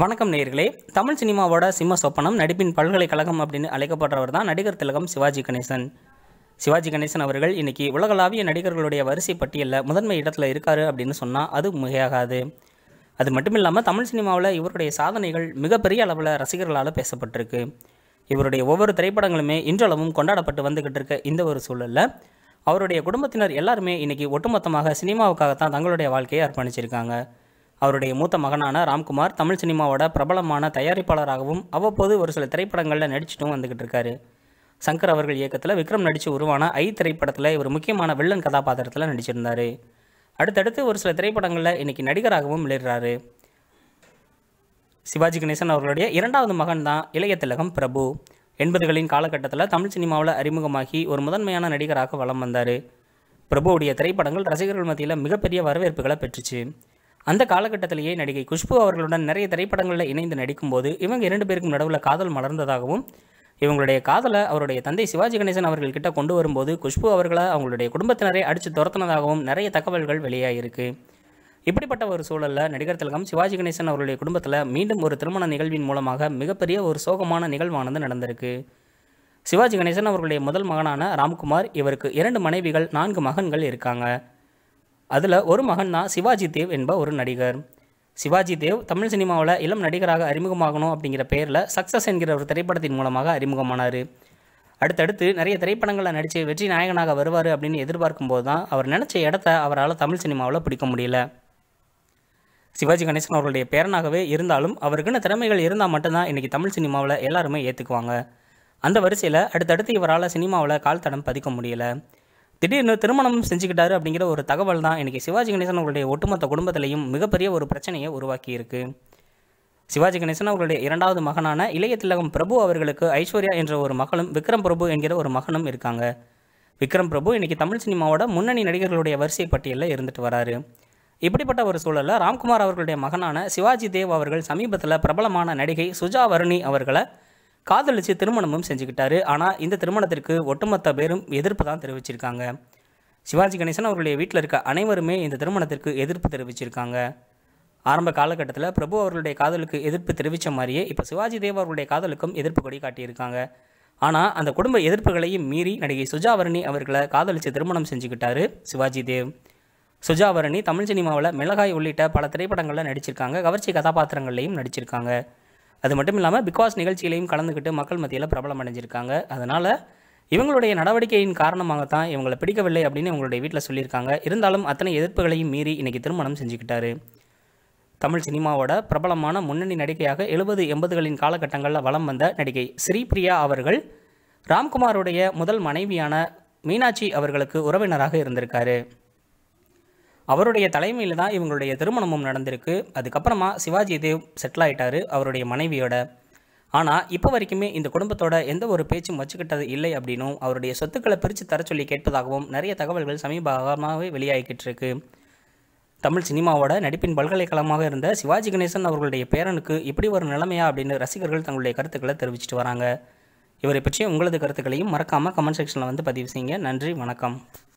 வணக்கம் நேர்களே தமிழ் சினிமாவோட சிம்ம சொப்பனம் நடிப்பின் பல்கலைக்கழகம் அப்படின்னு அழைக்கப்படுறவர் தான் நடிகர் திலகம் சிவாஜி கணேசன் சிவாஜி கணேசன் அவர்கள் இன்றைக்கி உலகளாவிய நடிகர்களுடைய வரிசை பட்டியலில் முதன்மை இடத்துல இருக்கார் அப்படின்னு சொன்னால் அது மிகையாகாது அது மட்டும் இல்லாமல் தமிழ் சினிமாவில் இவருடைய சாதனைகள் மிகப்பெரிய அளவில் ரசிகர்களால் பேசப்பட்டிருக்கு இவருடைய ஒவ்வொரு திரைப்படங்களுமே இன்றளவும் கொண்டாடப்பட்டு வந்துகிட்டு இருக்க இந்த ஒரு சூழலில் அவருடைய குடும்பத்தினர் எல்லாருமே இன்றைக்கி ஒட்டுமொத்தமாக சினிமாவுக்காகத்தான் தங்களுடைய வாழ்க்கையை அர்ப்பணிச்சிருக்காங்க அவருடைய மூத்த மகனான ராம்குமார் தமிழ் சினிமாவோட பிரபலமான தயாரிப்பாளராகவும் அவ்வப்போது ஒரு சில திரைப்படங்களில் நடிச்சிட்டும் வந்துக்கிட்டு இருக்காரு சங்கர் அவர்கள் இயக்கத்தில் விக்ரம் நடித்து உருவான ஐ திரைப்படத்தில் இவர் முக்கியமான வில்லன் கதாபாத்திரத்தில் நடிச்சிருந்தார் அடுத்தடுத்து ஒரு சில திரைப்படங்களில் இன்றைக்கி நடிகராகவும் விளையிறாரு சிவாஜி கணேசன் அவர்களுடைய இரண்டாவது மகன் தான் இளைய திலகம் பிரபு எண்பதுகளின் காலகட்டத்தில் தமிழ் சினிமாவில் அறிமுகமாகி ஒரு முதன்மையான நடிகராக வலம் வந்தார் பிரபுவுடைய திரைப்படங்கள் ரசிகர்கள் மத்தியில் மிகப்பெரிய வரவேற்புகளை பெற்றுச்சு அந்த காலகட்டத்திலேயே நடிகை குஷ்பு அவர்களுடன் நிறைய திரைப்படங்களில் இணைந்து நடிக்கும்போது இவங்க இரண்டு பேருக்கும் நடுவில் காதல் மலர்ந்ததாகவும் இவங்களுடைய காதலை அவருடைய தந்தை சிவாஜி கணேசன் அவர்கள்கிட்ட கொண்டு வரும்போது குஷ்பு அவர்களை அவங்களுடைய குடும்பத்தினரை அடித்து துரத்தினதாகவும் நிறைய தகவல்கள் வெளியாகிருக்கு இப்படிப்பட்ட ஒரு சூழலில் நடிகர் திலகம் சிவாஜி கணேசன் அவருடைய குடும்பத்தில் மீண்டும் ஒரு திருமண நிகழ்வின் மூலமாக மிகப்பெரிய ஒரு சோகமான நிகழ்வானது நடந்திருக்கு சிவாஜி கணேசன் அவர்களுடைய முதல் மகனான ராம்குமார் இவருக்கு இரண்டு மனைவிகள் நான்கு மகன்கள் இருக்காங்க அதில் ஒரு மகன் தான் சிவாஜி தேவ் என்ப ஒரு நடிகர் சிவாஜி தேவ் தமிழ் சினிமாவில் இளம் நடிகராக அறிமுகமாகணும் அப்படிங்கிற பெயரில் சக்ஸஸ் என்கிற ஒரு திரைப்படத்தின் மூலமாக அறிமுகமானார் அடுத்தடுத்து நிறைய திரைப்படங்களில் நடித்து வெற்றி நாயகனாக வருவார் அப்படின்னு எதிர்பார்க்கும்போது தான் அவர் நினச்ச இடத்த அவரால் தமிழ் சினிமாவில் பிடிக்க முடியல சிவாஜி கணேசன் அவர்களுடைய பேரனாகவே இருந்தாலும் அவருக்குன்னு திறமைகள் இருந்தால் மட்டும்தான் இன்றைக்கி தமிழ் சினிமாவில் எல்லாருமே ஏற்றுக்குவாங்க அந்த வரிசையில் அடுத்தடுத்து இவரால் சினிமாவில் கால் தடம் பதிக்க முடியலை திடீர்னு திருமணம் செஞ்சுக்கிட்டாரு அப்படிங்கிற ஒரு தகவல் தான் இன்றைக்கி சிவாஜி கணேசன் அவர்களுடைய ஒட்டுமொத்த குடும்பத்திலையும் மிகப்பெரிய ஒரு பிரச்சனையை உருவாக்கியிருக்கு சிவாஜி கணேசன் அவர்களுடைய இரண்டாவது மகனான இளைய திலகம் பிரபு அவர்களுக்கு ஐஸ்வர்யா என்ற ஒரு மகளும் விக்ரம் பிரபு என்கிற ஒரு மகனும் இருக்காங்க விக்ரம் பிரபு இன்றைக்கி தமிழ் சினிமாவோட முன்னணி நடிகர்களுடைய வரிசை பட்டியலில் இருந்துட்டு வராரு இப்படிப்பட்ட ஒரு சூழலில் ராம்குமார் அவர்களுடைய மகனான சிவாஜி தேவ் அவர்கள் சமீபத்தில் பிரபலமான நடிகை சுஜா வருணி அவர்களை காதலிச்சு திருமணமும் செஞ்சுக்கிட்டாரு ஆனால் இந்த திருமணத்திற்கு ஒட்டுமொத்த பேரும் எதிர்ப்பு தான் தெரிவிச்சிருக்காங்க சிவாஜி கணேசன் அவருடைய வீட்டில் இருக்க அனைவருமே இந்த திருமணத்திற்கு எதிர்ப்பு தெரிவிச்சிருக்காங்க ஆரம்ப காலகட்டத்தில் பிரபு அவர்களுடைய காதலுக்கு எதிர்ப்பு தெரிவித்த மாதிரியே இப்போ சிவாஜி தேவ் அவர்களுடைய காதலுக்கும் எதிர்ப்பு கொடி காட்டியிருக்காங்க ஆனால் அந்த குடும்ப எதிர்ப்புகளையும் மீறி நடிகை சுஜாவரணி அவர்களை காதலித்து திருமணம் செஞ்சுக்கிட்டாரு சிவாஜி தேவ் சுஜாவரணி தமிழ் சினிமாவில் மிளகாய் உள்ளிட்ட பல திரைப்படங்களில் நடிச்சிருக்காங்க கவர்ச்சி கதாபாத்திரங்கள்லையும் நடிச்சிருக்காங்க அது மட்டும் இல்லாமல் பிகாஸ் நிகழ்ச்சிகளையும் கலந்துக்கிட்டு மக்கள் மத்தியில் பிரபலம் அடைஞ்சிருக்காங்க அதனால் இவங்களுடைய நடவடிக்கையின் காரணமாகத்தான் இவங்களை பிடிக்கவில்லை அப்படின்னு இவங்களுடைய வீட்டில் சொல்லியிருக்காங்க இருந்தாலும் அத்தனை எதிர்ப்புகளையும் மீறி இன்றைக்கி திருமணம் செஞ்சுக்கிட்டாரு தமிழ் சினிமாவோட பிரபலமான முன்னணி நடிகையாக எழுபது எண்பதுகளின் காலகட்டங்களில் வலம் வந்த நடிகை ஸ்ரீபிரியா அவர்கள் ராம்குமாருடைய முதல் மனைவியான மீனாட்சி அவர்களுக்கு உறவினராக இருந்திருக்காரு அவருடைய தலைமையில் தான் இவங்களுடைய திருமணமும் நடந்திருக்கு அதுக்கப்புறமா சிவாஜி தேவ் செட்டில் ஆயிட்டாரு அவருடைய மனைவியோட ஆனால் இப்போ வரைக்குமே இந்த குடும்பத்தோட எந்த ஒரு பேச்சும் வச்சுக்கிட்டது இல்லை அப்படின்னும் அவருடைய சொத்துக்களை பிரித்து தர சொல்லி கேட்பதாகவும் நிறைய தகவல்கள் சமீபமாகவே வெளியாகிக்கிட்டு இருக்கு தமிழ் சினிமாவோட நடிப்பின் பல்கலைக்கழகமாக இருந்த சிவாஜி கணேசன் அவர்களுடைய பேரனுக்கு இப்படி ஒரு நிலைமையா அப்படின்னு ரசிகர்கள் தங்களுடைய கருத்துக்களை தெரிவிச்சிட்டு வராங்க இவரை பற்றி உங்களது கருத்துக்களையும் மறக்காமல் கமெண்ட் செக்ஷனில் வந்து பதிவு செய்யுங்க நன்றி வணக்கம்